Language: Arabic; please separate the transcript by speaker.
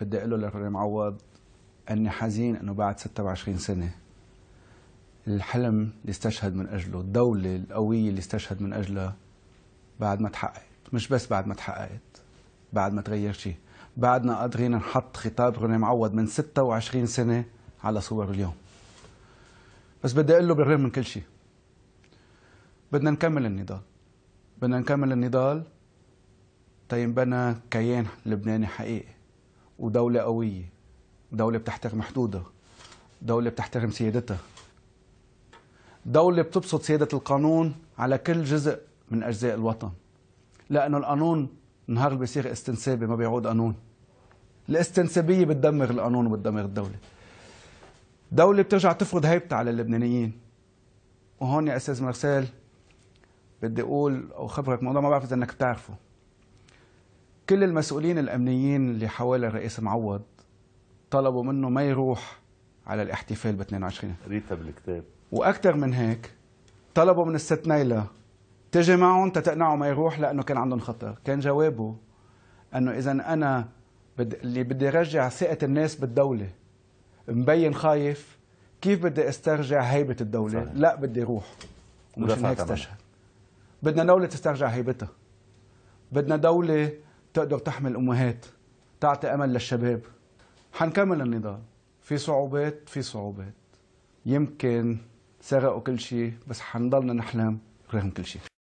Speaker 1: بدي اقول له لروني معوض اني حزين انه بعد 26 سنه الحلم اللي استشهد من اجله، الدوله القويه اللي استشهد من اجلها بعد ما تحققت، مش بس بعد ما تحققت بعد ما تغير شيء، بعدنا قادرين نحط خطاب روني معوض من 26 سنه على صور اليوم. بس بدي اقول له بالرغم من كل شيء بدنا نكمل النضال بدنا نكمل النضال تينبنى طيب، كيان لبناني حقيقي ودولة قوية دولة بتحترم حدودها دولة بتحترم سيادتها دولة بتبسط سيادة القانون على كل جزء من أجزاء الوطن لأنه القانون نهار اللي بيصير استنسابي ما بيعود قانون الاستنسابية بتدمر القانون وبتدمر الدولة دولة بترجع تفرض هيبتها على اللبنانيين وهون يا أستاذ مرسال بدي أقول أو خبرك موضوع ما بعرف إذا إنك بتعرفه كل المسؤولين الامنيين اللي حوالي الرئيس معوض طلبوا منه ما يروح على الاحتفال ب 22 قريتها بالكتاب واكثر من هيك طلبوا من الست نايلة تجي معهم تتقنعوا ما يروح لانه كان عندهم خطر كان جوابه انه اذا انا بد... اللي بدي ارجع ثقه الناس بالدوله مبين خايف كيف بدي استرجع هيبه الدوله صحيح. لا بدي روح
Speaker 2: ومش هيك استشهد
Speaker 1: بدنا دوله تسترجع هيبتها بدنا دوله تقدر تحمي الامهات تعطي امل للشباب حنكمل النضال في صعوبات في صعوبات يمكن سرقوا كل شيء بس حنضلنا نحلم رغم كل شيء